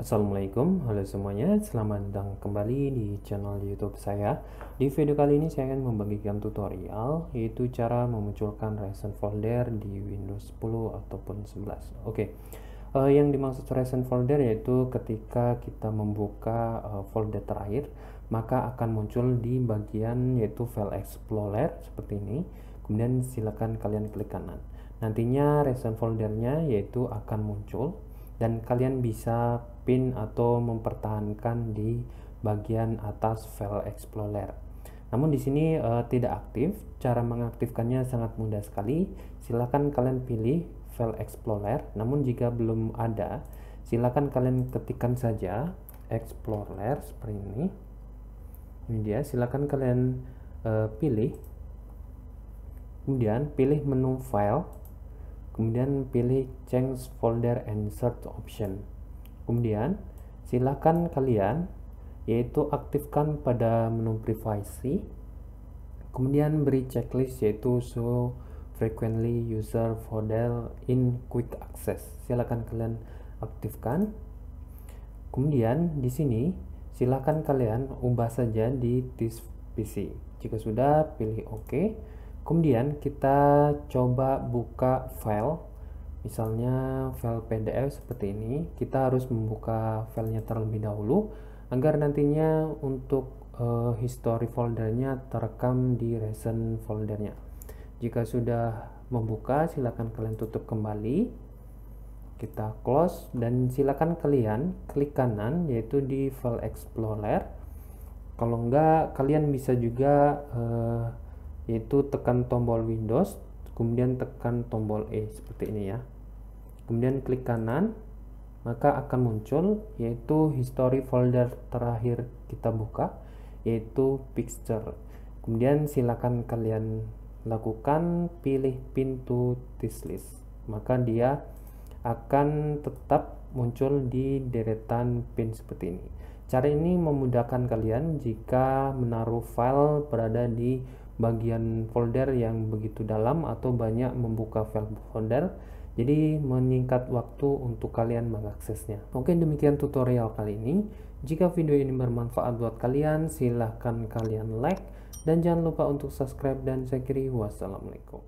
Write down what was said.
Assalamualaikum, halo semuanya, selamat datang kembali di channel youtube saya Di video kali ini saya akan membagikan tutorial Yaitu cara memunculkan Recent folder di Windows 10 ataupun 11 Oke, okay. uh, eh, yang dimaksud Recent folder yaitu ketika kita membuka uh, folder terakhir Maka akan muncul di bagian yaitu file explorer seperti ini Kemudian silakan kalian klik kanan Nantinya Recent foldernya yaitu akan muncul dan kalian bisa pin atau mempertahankan di bagian atas file explorer. Namun di sini e, tidak aktif, cara mengaktifkannya sangat mudah sekali. Silakan kalian pilih file explorer. Namun jika belum ada, silakan kalian ketikkan saja explorer seperti ini. Ini dia, silakan kalian e, pilih. Kemudian pilih menu file Kemudian pilih change folder and search option. Kemudian silakan kalian yaitu aktifkan pada menu privacy. Kemudian beri checklist yaitu show frequently user folder in quick access. Silakan kalian aktifkan. Kemudian di sini silakan kalian ubah saja di this PC. Jika sudah pilih OK kemudian kita coba buka file misalnya file PDF seperti ini kita harus membuka filenya terlebih dahulu agar nantinya untuk uh, history foldernya terekam di recent foldernya jika sudah membuka silakan kalian tutup kembali kita close dan silakan kalian klik kanan yaitu di file explorer kalau enggak kalian bisa juga uh, yaitu tekan tombol Windows kemudian tekan tombol E seperti ini ya kemudian klik kanan maka akan muncul yaitu history folder terakhir kita buka yaitu picture kemudian silakan kalian lakukan pilih pintu this list maka dia akan tetap muncul di deretan pin seperti ini cara ini memudahkan kalian jika menaruh file berada di bagian folder yang begitu dalam atau banyak membuka file folder jadi meningkat waktu untuk kalian mengaksesnya. Oke demikian tutorial kali ini. Jika video ini bermanfaat buat kalian, silahkan kalian like dan jangan lupa untuk subscribe dan saya kiri. Wassalamualaikum.